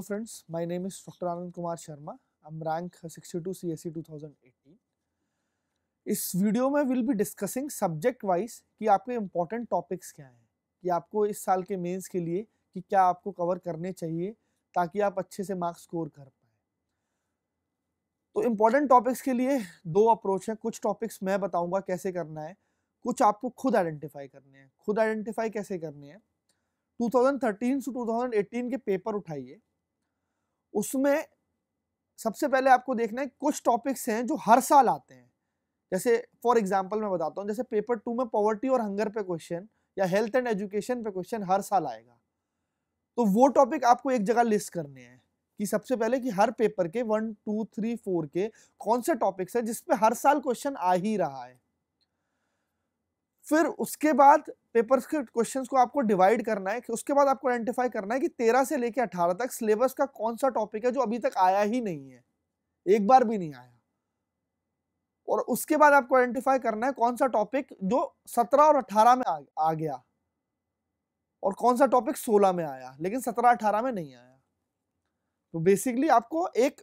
Hello friends my name is is Anand Kumar Sharma I am rank 62 CSC 2018. इस video में will be discussing subject wise कि आपके important topics क्या हैं कि आपको इस साल के मेंस के लिए कि क्या आपको कवर करने चाहिए ताकि आप अच्छे से मार्क्स स्कोर कर पाए तो इम्पोर्टेंट टॉपिक्स के लिए दो अप्रोच हैं कुछ टॉपिक्स मैं बताऊँगा कैसे करना है कुछ आपको खुद आइडेंटिफाई करने हैं खुद आइडेंटिफाई कैसे करने हैं 2013 से 2018 के पेपर उठाइए उसमें सबसे पहले आपको देखना है कुछ टॉपिक्स हैं जो हर साल आते हैं जैसे फॉर एग्जाम्पल मैं बताता हूँ जैसे पेपर टू में पॉवर्टी और हंगर पे क्वेश्चन या हेल्थ एंड एजुकेशन पे क्वेश्चन हर साल आएगा तो वो टॉपिक आपको एक जगह लिस्ट करने हैं कि सबसे पहले कि हर पेपर के वन टू थ्री फोर के कौन से टॉपिक्स हैं जिसपे हर साल क्वेश्चन आ ही रहा है फिर उसके बाद पेपर्स के क्वेश्चंस को आपको डिवाइड करना है कि उसके बाद आपको आइडेंटिफाई करना है कि तेरह से लेकर अठारह तक सिलेबस का कौन सा टॉपिक है जो अभी तक आया ही नहीं है एक बार भी नहीं आया और उसके बाद आपको आइडेंटिफाई करना है कौन सा टॉपिक जो सत्रह और अठारह में आ, गया और कौन सा टॉपिक सोलह में आया लेकिन सत्रह अठारह में नहीं आया तो बेसिकली आपको एक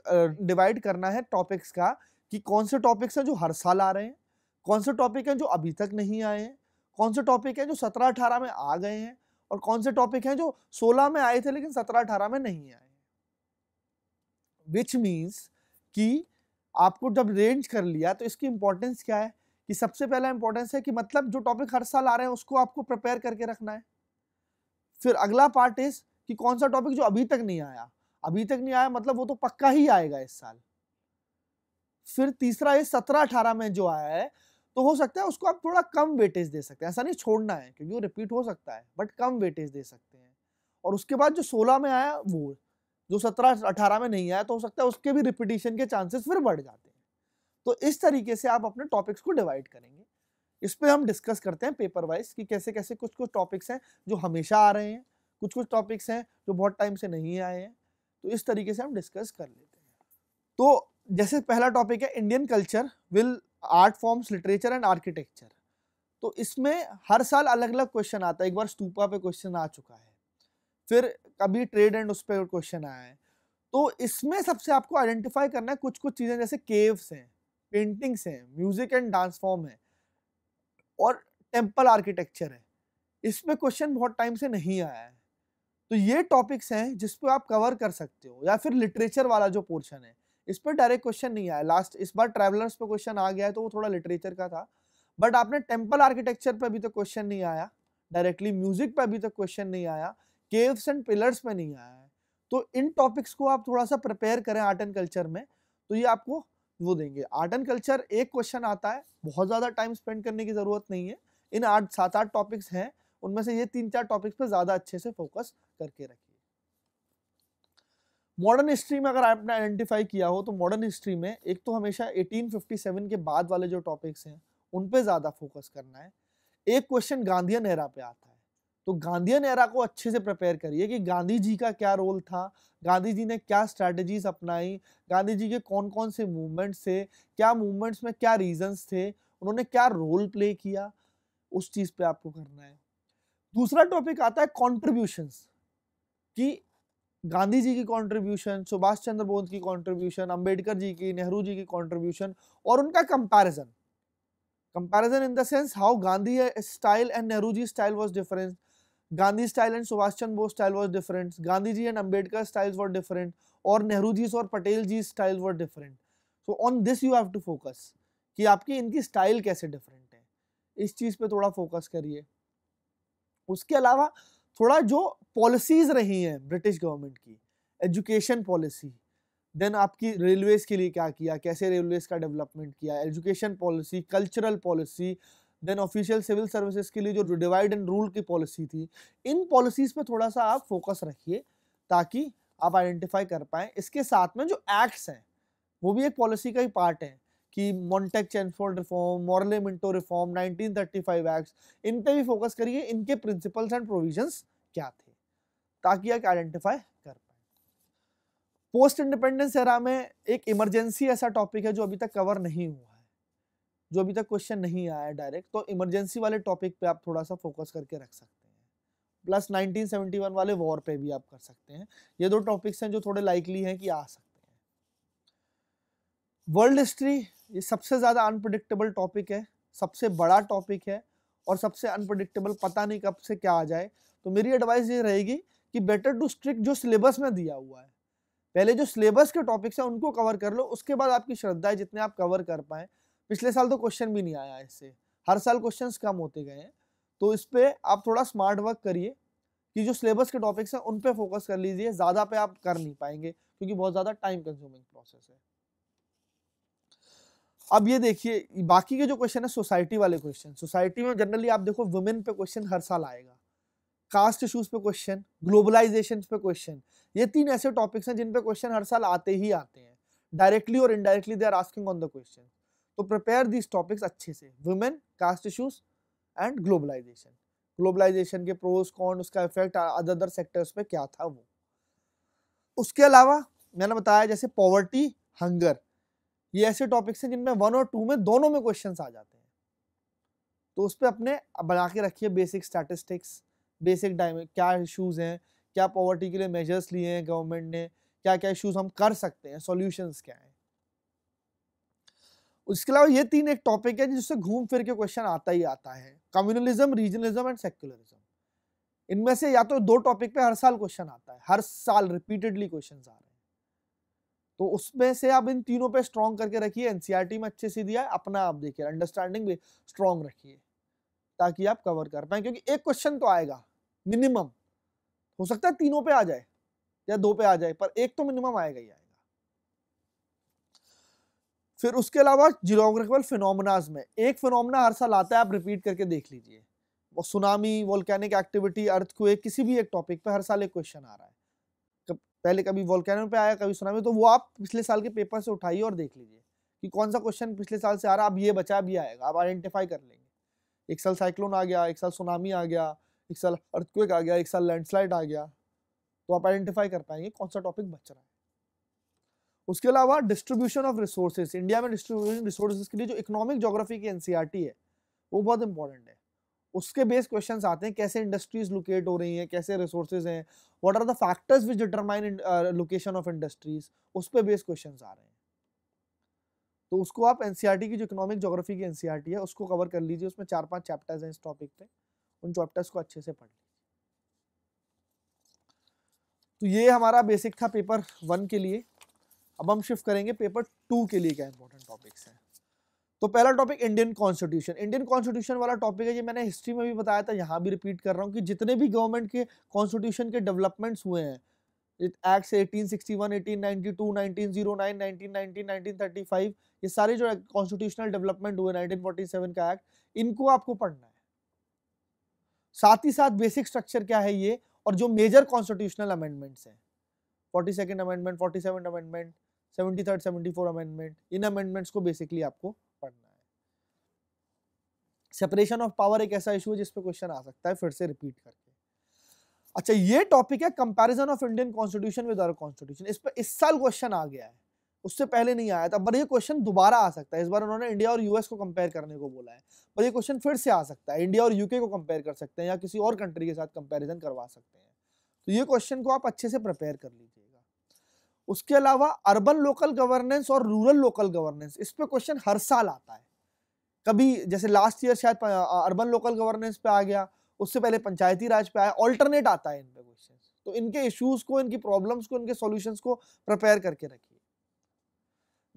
डिवाइड करना है टॉपिक्स का कि कौन से टॉपिक्स हैं जो हर साल आ रहे हैं कौन से टॉपिक हैं जो अभी तक नहीं आए हैं कौन से टॉपिक हैं जो सत्रह अठारह में आ गए हैं और कौन से टॉपिक हैं जो सोलह में आए थे लेकिन सत्रह अठारह में नहीं आए हैं विच मीन्स कि आपको जब रेंज कर लिया तो इसकी इंपॉर्टेंस क्या है कि सबसे पहला इंपॉर्टेंस है कि मतलब जो टॉपिक हर साल आ रहे हैं उसको आपको प्रिपेयर करके रखना है फिर अगला पार्ट इज कि कौन सा टॉपिक जो अभी तक नहीं आया अभी तक नहीं आया मतलब वो तो पक्का ही आएगा इस साल फिर तीसरा ये सत्रह अठारह में जो आया है तो हो सकता है उसको आप थोड़ा कम वेटेज दे सकते हैं ऐसा नहीं छोड़ना है क्योंकि वो रिपीट हो सकता है बट कम वेटेज दे सकते हैं और उसके बाद जो सोलह में आया वो जो सत्रह अठारह में नहीं आया तो हो सकता है उसके भी रिपीटेशन के चांसेस फिर बढ़ जाते हैं तो इस तरीके से आप अपने टॉपिक्स को डिवाइड करेंगे इस पर हम डिस्कस करते हैं पेपर वाइज कि कैसे कैसे कुछ कुछ टॉपिक्स हैं जो हमेशा आ रहे हैं कुछ कुछ टॉपिक्स हैं जो बहुत टाइम से नहीं आए हैं तो इस तरीके से हम डिस्कस कर लेते हैं तो जैसे पहला टॉपिक है Indian culture will art forms literature and architecture तो इसमें हर साल अलग अलग क्वेश्चन आता है एक बार स्टूपा पे क्वेश्चन आ चुका है फिर कभी ट्रेड एंड उस पर क्वेश्चन आया है तो इसमें सबसे आपको आइडेंटिफाई करना है कुछ कुछ चीज़ें जैसे केव्स हैं पेंटिंग्स हैं म्यूजिक एंड डांस फॉर्म है और टेम्पल आर्किटेक्चर है इसमें क्वेश्चन बहुत टाइम से नहीं आया है तो ये टॉपिक्स हैं जिसपे आप कवर कर सकते हो या फिर लिटरेचर वाला जो पोर्शन है इस पर डायरेक्ट क्वेश्चन नहीं आया लास्ट इस बार ट्रैवलर्स पे क्वेश्चन आ गया है तो वो थोड़ा लिटरेचर का था बट आपने टेम्पल आर्किटेक्चर पर अभी तक तो क्वेश्चन नहीं आया डायरेक्टली म्यूजिक पर अभी तक तो क्वेश्चन नहीं आया केव्स एंड पिलर्स पे नहीं आया है तो इन टॉपिक्स को आप थोड़ा सा प्रिपेयर करें आर्ट एंड कल्चर में तो ये आपको वो देंगे आर्ट एंड कल्चर एक क्वेश्चन आता है बहुत ज़्यादा टाइम स्पेंड करने की ज़रूरत नहीं है इन आठ सात आठ टॉपिक्स हैं उनमें से ये तीन चार टॉपिक्स पर ज़्यादा अच्छे से फोकस करके रखिए मॉडर्न हिस्ट्री में अगर आपने आइडेंटिफाई किया हो तो मॉडर्न हिस्ट्री में एक तो हमेशा 1857 के बाद वाले जो टॉपिक्स हैं उन पे ज़्यादा फोकस करना है एक क्वेश्चन गांधी नेहरा पे आता है तो गांधीयन नेहरा को अच्छे से प्रिपेयर करिए कि गांधी जी का क्या रोल था गांधी जी ने क्या स्ट्रैटेजीज अपनाई गांधी जी के कौन कौन से मूवमेंट्स थे क्या मूवमेंट्स में क्या रीजन थे उन्होंने क्या रोल प्ले किया उस चीज़ पे आपको करना है दूसरा टॉपिक आता है कॉन्ट्रीब्यूशंस कि गांधी जी की कॉन्ट्रीब्यूशन सुभाष चंद्र बोस की कॉन्ट्रीब्यूशन अंबेडकर जी की नेहरू जी की कॉन्ट्रीब्यूशन और उनका comparison comparison in the sense how Gandhi style and Nehru ji style was different Gandhi style and Subhash Chandra Bose style was different Gandhi ji and Ambedkar style was different और नेहरू जी और Patel ji style was different so on this you have to focus कि आपकी इनकी style कैसे different है इस चीज़ पे थोड़ा फोकस करिए उसके अलावा थोड़ा जो पॉलिसीज रही हैं ब्रिटिश गवर्नमेंट की एजुकेशन पॉलिसी देन आपकी रेलवेज के लिए क्या किया कैसे रेलवेज का डेवलपमेंट किया education policy cultural policy then official civil services के लिए जो डिवाइड एंड रूल की पॉलिसी थी इन पॉलिसीज पे थोड़ा सा आप फोकस रखिए ताकि आप आइडेंटिफाई कर पाएँ इसके साथ में जो एक्ट्स हैं वो भी एक पॉलिसी का ही पार्ट है कि Montagu Chelmsford reform Morley Minto reform 1935 act इन पे भी फोकस करिए इनके प्रिंसिपल्स एंड प्रोविजंस क्या थे ताकि आप आइडेंटिफाई कर पाए पोस्ट इंडिपेंडेंस एरा में एक इमरजेंसी ऐसा टॉपिक है जो अभी तक कवर नहीं हुआ है जो अभी तक क्वेश्चन नहीं आया डायरेक्ट तो इमरजेंसी वाले टॉपिक पे आप थोड़ा सा फोकस करके रख सकते हैं प्लस 1971 वाले वॉर पे भी आप कर सकते हैं ये दो टॉपिक्स हैं जो थोड़े लाइकली हैं कि आ सकते हैं वर्ल्ड हिस्ट्री ये सबसे ज़्यादा अनप्रडिक्टेबल टॉपिक है सबसे बड़ा टॉपिक है और सबसे अनप्रडिक्टेबल पता नहीं कब से क्या आ जाए तो मेरी एडवाइस ये रहेगी कि बेटर टू स्ट्रिक्ट जो सिलेबस में दिया हुआ है पहले जो सिलेबस के टॉपिक्स हैं उनको कवर कर लो उसके बाद आपकी श्रद्धा है जितने आप कवर कर पाए पिछले साल तो क्वेश्चन भी नहीं आया इससे हर साल क्वेश्चन कम होते गए हैं तो इस पर आप थोड़ा स्मार्ट वर्क करिए कि जो सिलेबस के टॉपिक्स हैं उन पर फोकस कर लीजिए ज़्यादा पे आप कर नहीं पाएंगे क्योंकि बहुत ज़्यादा टाइम कंज्यूमिंग प्रोसेस है अब ये देखिए बाकी के जो क्वेश्चन है सोसाइटी वाले क्वेश्चन सोसाइटी में जनरली आप देखो वुमेन पे क्वेश्चन हर साल आएगा कास्ट इशूज पे क्वेश्चन ग्लोबलाइजेशन पे क्वेश्चन ये तीन ऐसे टॉपिक्स हैं जिन पे क्वेश्चन हर साल आते ही आते हैं डायरेक्टली और indirectly they are asking on the question तो प्रिपेयर दीज टॉपिक्स अच्छे से women caste issues and globalization globalization के प्रोज कौन उसका इफेक्ट अदर अदर सेक्टर्स पे क्या था वो उसके अलावा मैंने बताया जैसे पॉवर्टी हंगर ये ऐसे टॉपिक्स हैं जिनमें वन और टू में दोनों में क्वेश्चन आ जाते हैं तो उस पर अपने बना के रखिए बेसिक स्टैटिस्टिक्स बेसिक डायमे क्या इशूज़ हैं क्या पॉवर्टी के लिए मेजर्स लिए हैं गवर्नमेंट ने क्या क्या इशूज़ हम कर सकते हैं सॉल्यूशंस क्या हैं उसके अलावा ये तीन एक टॉपिक है जिससे घूम फिर के क्वेश्चन आता ही आता है कम्युनलिज्म रीजनलिज्म एंड सेक्युलरिज्म इनमें से या तो दो टॉपिक पे हर साल क्वेश्चन आता है हर साल रिपीटेडली क्वेश्चन आ रहे हैं तो उसमें से आप इन तीनों पे स्ट्रॉन्ग करके रखिए एनसीईआरटी में अच्छे से दिया है अपना आप देखिए अंडरस्टैंडिंग भी स्ट्रॉन्ग रखिए ताकि आप कवर कर पाए क्योंकि एक क्वेश्चन तो आएगा मिनिमम हो सकता है तीनों पे आ जाए या दो पे आ जाए पर एक तो मिनिमम आएगा ही आएगा फिर उसके अलावा जियोग्राफिकल फिनोमनाज में एक फिनोमना हर साल आता है आप रिपीट करके देख लीजिए वो सुनामी वोल्केनिक एक्टिविटी अर्थ किसी भी एक टॉपिक पे हर साल एक क्वेश्चन आ रहा है पहले कभी वॉलकैनो पे आया कभी सुनामी तो वो आप पिछले साल के पेपर से उठाइए और देख लीजिए कि कौन सा क्वेश्चन पिछले साल से आ रहा आप ये बचा भी आएगा आप आइडेंटिफाई कर लेंगे एक साल साइक्लोन आ गया एक साल सुनामी आ गया एक साल अर्थक्वेक आ गया एक साल लैंडस्लाइड आ गया तो आप आइडेंटिफाई कर पाएंगे कौन सा टॉपिक बच रहा है उसके अलावा डिस्ट्रीब्यूशन ऑफ रिसोर्सेज इंडिया में डिस्ट्रीब्यूशन रिसोर्सेज के लिए जो इकोनॉमिक जोग्राफी की एनसीईआरटी e है वो बहुत इंपॉर्टेंट है उसके बेस क्वेश्चंस आते हैं कैसे इंडस्ट्रीज लोकेट हो रही हैं कैसे रिसोर्सेज हैं what are the factors which determine location of industries उस पर बेस क्वेश्चन आ रहे हैं तो उसको आप एनसीआर e की जो इकोनॉमिक जोग्राफी की एनसीआर e है उसको कवर कर लीजिए उसमें चार पांच चैप्टर्स हैं इस टॉपिक पे उन चैप्टर्स को अच्छे से पढ़ लीजिए तो ये हमारा बेसिक था पेपर वन के लिए अब हम शिफ्ट करेंगे पेपर टू के लिए क्या इंपॉर्टेंट टॉपिक्स हैं तो पहला topic Indian constitution Indian constitution वाला टॉपिक है ये मैंने हिस्ट्री में भी बताया था यहाँ भी रिपीट कर रहा हूँ कि जितने भी गवर्नमेंट के कॉन्स्टिट्यूशन के डेवलपमेंट्स हुए हैं एक्ट्स 1861, 1892, 1909, 1919, 1935 ये सारे जो कॉन्स्टिट्यूशनल डेवलपमेंट हुए 1947 का एक्ट इनको आपको पढ़ना है साथ ही साथ बेसिक स्ट्रक्चर क्या है ये और जो मेजर कॉन्स्टिट्यूशनल अमेंडमेंट्स हैं forty second amendment forty seven amendment seventy third seventy four amendment इन अमेंडमेंट्स को बेसिकली आपको सेपरेशन ऑफ पावर एक ऐसा इशू है जिस पे क्वेश्चन आ सकता है फिर से रिपीट करके अच्छा ये टॉपिक है comparison of Indian constitution with other constitution इस पर इस साल क्वेश्चन आ गया है उससे पहले नहीं आया था पर ये क्वेश्चन दोबारा आ सकता है इस बार उन्होंने इंडिया और यूएस को कंपेयर करने को बोला है पर ये क्वेश्चन फिर से आ सकता है इंडिया और यूके को कंपेयर कर सकते हैं या किसी और कंट्री के साथ कंपेरिजन करवा सकते हैं तो ये क्वेश्चन को आप अच्छे से प्रिपेयर कर लीजिएगा उसके अलावा अर्बन लोकल गवर्नेंस और रूरल लोकल गवर्नेंस इस पर क्वेश्चन हर साल आता है कभी जैसे लास्ट ईयर शायद अर्बन लोकल गवर्नेंस पे आ गया उससे पहले पंचायती राज पे आया ऑल्टरनेट आता है इन पे क्वेश्चन तो इनके इश्यूज को इनकी प्रॉब्लम्स को इनके सॉल्यूशंस को प्रिपेयर करके रखिए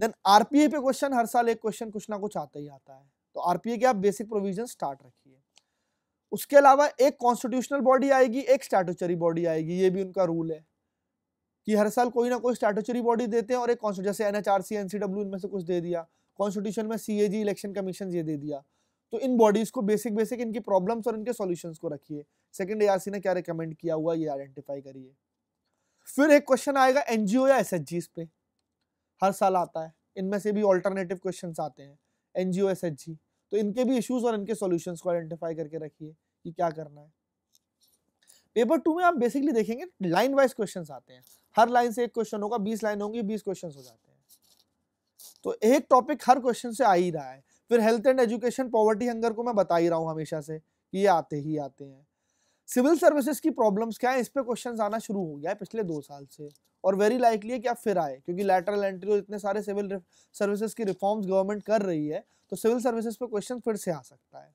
देन आरपीए पे क्वेश्चन हर साल एक क्वेश्चन कुछ ना कुछ आता ही आता है तो आरपीए के आप बेसिक प्रोविजन स्टार्ट रखिए उसके अलावा एक कॉन्स्टिट्यूशनल बॉडी आएगी एक स्टैटूचरी बॉडी आएगी ये भी उनका रूल है कि हर साल कोई ना कोई स्टैटूचरी बॉडी देते हैं और एक कॉन्स्टिट्यू जैसे एनएचआरसी एनसीडब्ल्यू इनमें से कुछ दे दिया कॉन्स्टिट्यूशन में सी ए जी इलेक्शन कमीशन ये दे दिया तो इन बॉडीज को बेसिक बेसिक इनकी प्रॉब्लम्स और इनके सॉल्यूशंस को रखिए सेकंड एआरसी ने क्या रिकमेंड किया हुआ ये आइडेंटिफाई करिए फिर एक क्वेश्चन आएगा एनजीओ या एसएचजीस पे हर साल आता है इनमें से भी ऑल्टरनेटिव क्वेश्चन आते हैं एनजीओ एसएचजी तो इनके भी इश्यूज और इनके सोल्यूशन को आइडेंटिफाई करके रखिए कि क्या करना है पेपर टू में आप बेसिकली देखेंगे लाइन वाइज क्वेश्चन आते हैं हर लाइन से एक क्वेश्चन होगा बीस लाइन होंगी बीस क्वेश्चन हो जाते हैं तो एक टॉपिक हर क्वेश्चन से आ ही रहा है फिर health and education poverty hunger को मैं बता ही रहा हूँ हमेशा से कि ये आते ही आते हैं सिविल सर्विसेज की प्रॉब्लम्स क्या है इस पर क्वेश्चन आना शुरू हो गया है पिछले दो साल से और वेरी लाइकली है कि आप फिर आए क्योंकि लेटरल एंट्री और इतने सारे सिविल सर्विसेज की रिफॉर्म्स गवर्नमेंट कर रही है तो सिविल सर्विसेज पे क्वेश्चन फिर से आ सकता है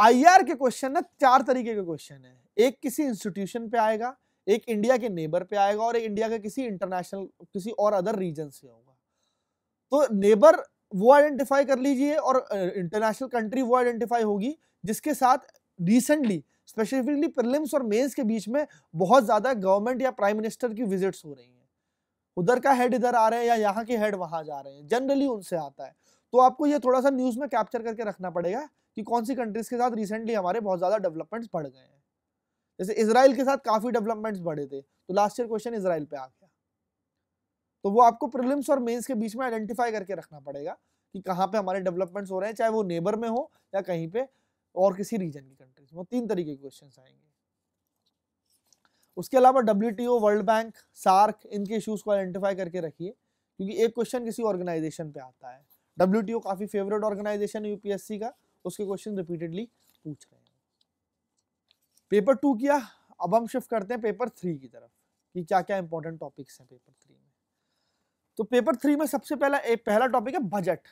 आईआर के क्वेश्चन ना चार तरीके के क्वेश्चन है एक किसी इंस्टीट्यूशन पे आएगा एक इंडिया के नेबर पे आएगा और एक इंडिया के किसी इंटरनेशनल किसी और अदर रीजन से होगा तो नेबर वो आइडेंटिफाई कर लीजिए और इंटरनेशनल कंट्री वो आइडेंटिफाई होगी जिसके साथ रिसेंटली स्पेसिफिकली प्रिलिम्स और मेंस के बीच में बहुत ज़्यादा गवर्नमेंट या प्राइम मिनिस्टर की विजिट्स हो रही हैं उधर का हेड इधर आ रहे हैं या यहाँ के हेड वहां जा रहे हैं जनरली उनसे आता है तो आपको ये थोड़ा सा न्यूज़ में कैप्चर करके रखना पड़ेगा कि कौन सी कंट्रीज़ के साथ रिसेंटली हमारे बहुत ज़्यादा डेवलपमेंट्स बढ़ गए हैं जैसे इसराइल के साथ काफ़ी डेवलपमेंट्स बढ़े थे तो लास्ट ईयर क्वेश्चन इसराइल पे आ गया तो वो आपको प्रिलिम्स और मेंस के बीच में आइडेंटिफाई करके रखना पड़ेगा कि कहाँ पे हमारे डेवलपमेंट्स हो रहे हैं चाहे वो नेबर में हो या कहीं पे और किसी रीजन की कंट्रीज में तीन तरीके के क्वेश्चन आएंगे उसके अलावा डब्ल्यू वर्ल्ड बैंक सार्क इनके इशूज़ को आइडेंटिफाई करके रखिए क्योंकि एक क्वेश्चन किसी ऑर्गेनाइजेशन पे आता है डब्ल्यू काफ़ी फेवरेट ऑर्गेनाइजेशन है यूपीएससी का उसके क्वेश्चन रिपीटेडली पूछ रहे हैं पेपर टू किया अब हम शिफ्ट करते हैं पेपर थ्री की तरफ कि क्या क्या इंपॉर्टेंट टॉपिक्स हैं पेपर थ्री में तो पेपर थ्री में सबसे पहला एक पहला टॉपिक है बजट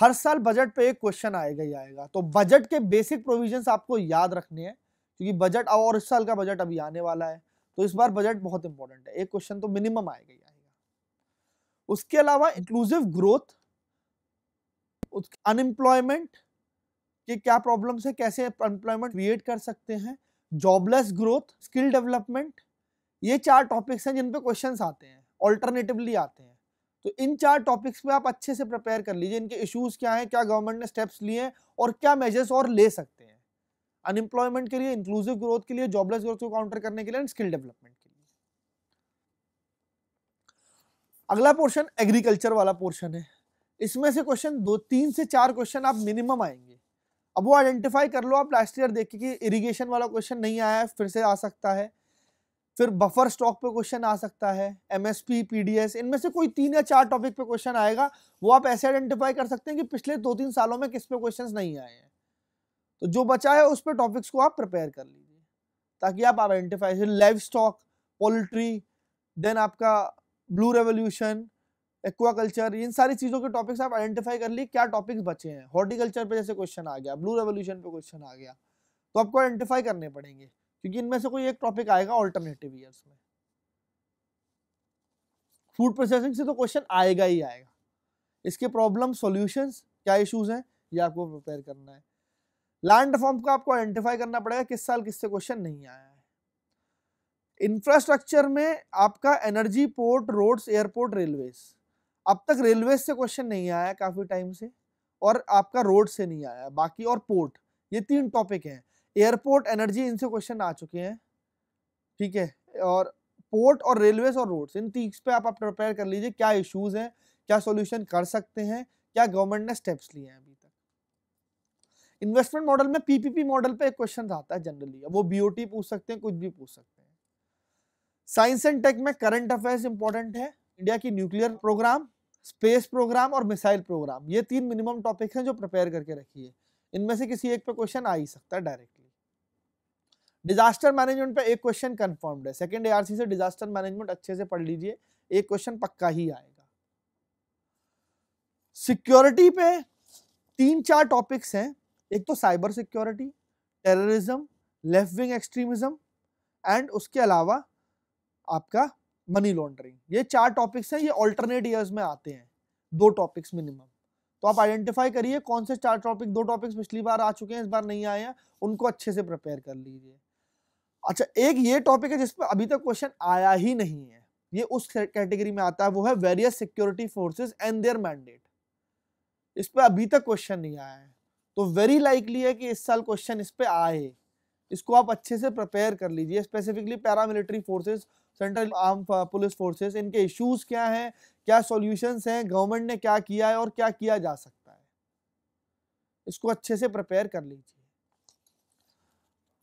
हर साल बजट पे एक क्वेश्चन आएगा ही आएगा तो बजट के बेसिक प्रोविजंस आपको याद रखने हैं क्योंकि बजट अब और इस साल का बजट अभी आने वाला है तो इस बार बजट बहुत इंपॉर्टेंट है एक क्वेश्चन तो मिनिमम आएगा ही आएगा उसके अलावा इंक्लूसिव ग्रोथ अनएम्प्लॉयमेंट कि क्या प्रॉब्लम्स है कैसे एम्प्लॉयमेंट क्रिएट कर सकते हैं जॉबलेस ग्रोथ स्किल डेवलपमेंट ये चार टॉपिक्स हैं जिन पे क्वेश्चन आते हैं ऑल्टरनेटिवली आते हैं तो इन चार टॉपिक्स पे आप अच्छे से प्रिपेयर कर लीजिए इनके इश्यूज क्या हैं क्या गवर्नमेंट ने स्टेप्स लिए हैं और क्या मेजर्स और ले सकते हैं अनएम्प्लॉयमेंट के लिए इंक्लूसिव ग्रोथ के लिए जॉबलेस ग्रोथ को काउंटर करने के लिए एंड स्किल डेवलपमेंट के लिए अगला पोर्शन एग्रीकल्चर वाला पोर्शन है इसमें से क्वेश्चन दो तीन से चार क्वेश्चन आप मिनिमम आएंगे अब वो आइडेंटिफाई कर लो आप लास्ट ईयर देखिए कि इरिगेशन वाला क्वेश्चन नहीं आया है फिर से आ सकता है फिर बफर स्टॉक पे क्वेश्चन आ सकता है एमएसपी पीडीएस इनमें से कोई तीन या चार टॉपिक पे क्वेश्चन आएगा वो आप ऐसे आइडेंटिफाई कर सकते हैं कि पिछले दो तीन सालों में किस पे क्वेश्चन नहीं आए हैं तो जो बचा है उस पर टॉपिक्स को आप प्रिपेयर कर लीजिए ताकि आप identify livestock poultry then आपका ब्लू रेवोल्यूशन एक्वाकल्चर इन सारी चीज़ों के टॉपिक्स आप आइडेंटिफाई कर ली क्या टॉपिक्स बचे हैं हॉर्टिकल्चर पे जैसे क्वेश्चन आ गया ब्लू रेवोल्यूशन पे क्वेश्चन आ गया तो आपको आइडेंटिफाई करने पड़ेंगे क्योंकि इनमें से कोई एक टॉपिक आएगा ऑल्टरनेटिव ईयर्स में फूड प्रोसेसिंग से तो क्वेश्चन आएगा ही आएगा इसके प्रॉब्लम सोल्यूशन क्या इशूज हैं ये आपको प्रिपेयर करना है लैंड फॉर्म का आपको आइडेंटिफाई करना पड़ेगा किस साल किससे क्वेश्चन नहीं आया है इंफ्रास्ट्रक्चर में आपका energy port roads airport railways अब तक रेलवे से क्वेश्चन नहीं आया काफ़ी टाइम से और आपका रोड से नहीं आया बाकी और पोर्ट ये तीन टॉपिक हैं एयरपोर्ट एनर्जी इनसे क्वेश्चन आ चुके हैं ठीक है और पोर्ट और रेलवे और रोड्स इन तीन पे आप, आप प्रिपेयर कर लीजिए क्या इश्यूज हैं क्या सॉल्यूशन कर सकते हैं क्या गवर्नमेंट ने स्टेप्स लिए हैं अभी तक इन्वेस्टमेंट मॉडल में पीपीपी मॉडल पे एक क्वेश्चन आता है जनरली वो बीओटी पूछ सकते हैं कुछ भी पूछ सकते हैं साइंस एंड टेक में करंट अफेयर्स इंपॉर्टेंट है इंडिया की न्यूक्लियर प्रोग्राम स्पेस प्रोग्राम और मिसाइल प्रोग्राम ये तीन मिनिमम टॉपिक हैं जो प्रिपेयर करके रखी है इनमें से किसी एक पे क्वेश्चन आ ही सकता है डायरेक्टली डिजास्टर मैनेजमेंट पे एक क्वेश्चन कन्फर्म्ड है सेकेंड ए से डिजास्टर मैनेजमेंट अच्छे से पढ़ लीजिए एक क्वेश्चन पक्का ही आएगा सिक्योरिटी पे तीन चार टॉपिक्स हैं एक तो cyber security terrorism left wing extremism and उसके अलावा आपका मनी लॉन्ड्रिंग ये चार टॉपिक्स हैं ये ऑल्टरनेट ईयर्स में आते हैं दो टॉपिक्स मिनिमम तो आप आइडेंटिफाई करिए कौन से चार टॉपिक दो टॉपिक्स पिछली बार आ चुके हैं इस बार नहीं आए हैं उनको अच्छे से प्रिपेयर कर लीजिए अच्छा एक ये टॉपिक है जिसपे अभी तक क्वेश्चन आया ही नहीं है ये उस कैटेगरी में आता है वो है various security forces and their mandate इस पर अभी तक क्वेश्चन नहीं आया है तो वेरी लाइकली है कि इस साल क्वेश्चन इस पर आए इसको आप अच्छे से प्रिपेयर कर लीजिए specifically paramilitary forces central arm police forces इनके इश्यूज क्या हैं क्या सॉल्यूशंस हैं गवर्नमेंट ने क्या किया है और क्या किया जा सकता है इसको अच्छे से प्रिपेयर कर लीजिए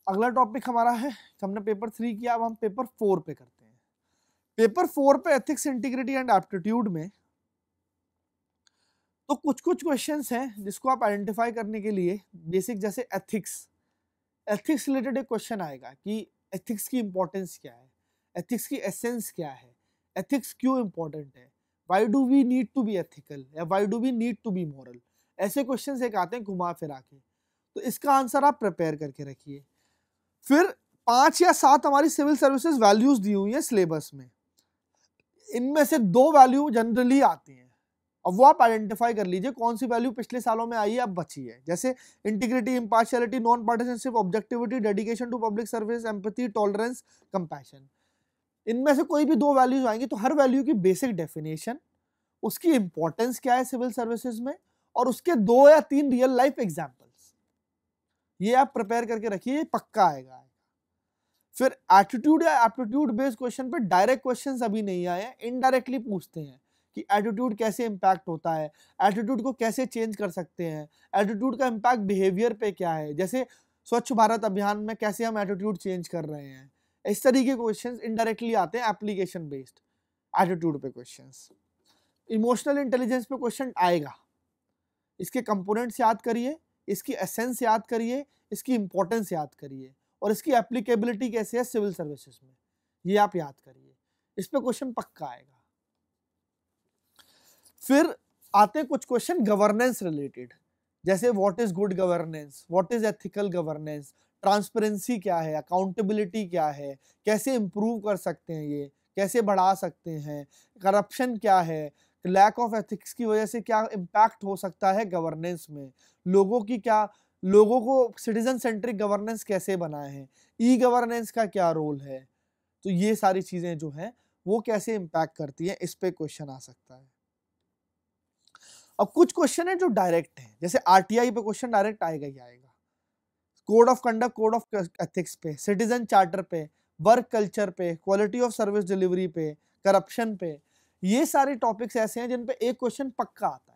अगला टॉपिक हमारा है हमने पेपर थ्री किया अब हम पेपर फोर पे करते हैं पेपर फोर पे एथिक्स इंटीग्रिटी एंड एप्टीट्यूड में तो कुछ कुछ क्वेश्चंस हैं जिसको आप आइडेंटिफाई करने के लिए बेसिक जैसे एथिक्स एथिक्स रिलेटेड एक क्वेश्चन आएगा कि एथिक्स की इम्पोर्टेंस क्या है एथिक्स की एसेंस क्या है एथिक्स क्यों इम्पोर्टेंट है why do we need to be ethical या why do we need to be moral ऐसे क्वेश्चन एक आते हैं घुमा फिरा के तो इसका आंसर आप प्रिपेयर करके रखिए फिर पांच या सात हमारी सिविल सर्विसेज वैल्यूज दी हुई हैं सिलेबस में इनमें से दो वैल्यू जनरली आती हैं अब वो आप आइडेंटिफाई कर लीजिए कौन सी वैल्यू पिछले सालों में आई है अब बची है जैसे integrity impartiality non partisanship objectivity dedication to public service empathy tolerance compassion इनमें से कोई भी दो वैल्यूज आएंगी तो हर वैल्यू की बेसिक डेफिनेशन उसकी इंपॉर्टेंस क्या है सिविल सर्विसेज में और उसके दो या तीन रियल लाइफ एग्जाम्पल्स ये आप प्रिपेयर करके रखिए पक्का आएगा फिर एटीट्यूड या एप्टीट्यूड बेस्ड क्वेश्चन पर डायरेक्ट क्वेश्चन अभी नहीं आए इनडायरेक्टली पूछते हैं कि एटीट्यूड कैसे इम्पैक्ट होता है एटीट्यूड को कैसे चेंज कर सकते हैं एटीट्यूड का इम्पैक्ट बिहेवियर पे क्या है जैसे स्वच्छ भारत अभियान में कैसे हम एटीट्यूड चेंज कर रहे हैं इस तरीके के क्वेश्चन इनडायरेक्टली आते हैं एप्लीकेशन बेस्ड एटीट्यूड पे क्वेश्चन इमोशनल इंटेलिजेंस पे क्वेश्चन आएगा इसके कंपोनेंट्स याद करिए इसकी एसेंस याद करिए इसकी इंपॉर्टेंस याद करिए और इसकी एप्लीकेबिलिटी कैसे है सिविल सर्विसेज में ये आप याद करिए इस पर क्वेश्चन पक्का आएगा फिर आते कुछ क्वेश्चन गवर्नेंस रिलेटेड जैसे what is good governance what is ethical governance transparency क्या है अकाउंटेबिलिटी क्या है कैसे इम्प्रूव कर सकते हैं ये कैसे बढ़ा सकते हैं करप्शन क्या है लैक ऑफ एथिक्स की वजह से क्या इम्पैक्ट हो सकता है गवर्नेंस में लोगों की क्या लोगों को सिटीजन सेंट्रिक गवर्नेंस कैसे बनाए हैं ई गवर्नेंस का क्या रोल है तो ये सारी चीज़ें जो हैं वो कैसे इम्पैक्ट करती हैं इस पर क्वेश्चन आ सकता है अब कुछ क्वेश्चन है जो डायरेक्ट है जैसे आरटीआई पे क्वेश्चन डायरेक्ट आएगा ही आएगा code of conduct code of ethics पे सिटीजन चार्टर पे वर्क कल्चर पे क्वालिटी ऑफ सर्विस डिलीवरी पे करप्शन पे ये सारे टॉपिक्स ऐसे हैं जिन पे एक क्वेश्चन पक्का आता है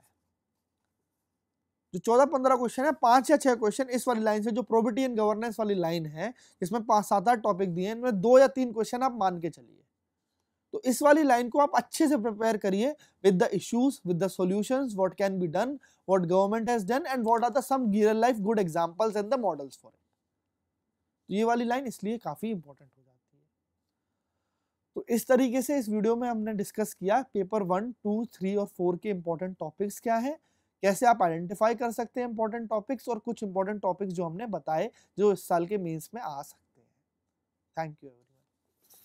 जो चौदह पंद्रह क्वेश्चन है पांच या छह क्वेश्चन इस वाली लाइन से जो प्रोबिटी एंड गवर्नेंस वाली लाइन है इसमें पांच सात आठ टॉपिक दिए हैं इनमें दो या तीन क्वेश्चन आप मान के चलिए तो इस वाली लाइन को आप अच्छे से प्रिपेयर करिए with the issues with the solutions what can be done what government has done and what are the some real life good examples and the models for it तो ये वाली लाइन इसलिए काफी इंपॉर्टेंट हो जाती है तो इस तरीके से इस वीडियो में हमने डिस्कस किया पेपर वन टू थ्री और फोर के इंपॉर्टेंट टॉपिक्स क्या है कैसे आप आइडेंटिफाई कर सकते हैं इंपॉर्टेंट टॉपिक्स और कुछ इंपॉर्टेंट टॉपिक्स जो हमने बताए जो इस साल के मेन्स में आ सकते हैं thank you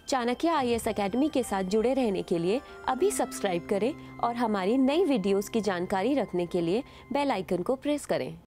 Chanakya IAS academy के साथ जुड़े रहने के लिए अभी सब्सक्राइब करें और हमारी नई वीडियोस की जानकारी रखने के लिए बेल आइकन को प्रेस करें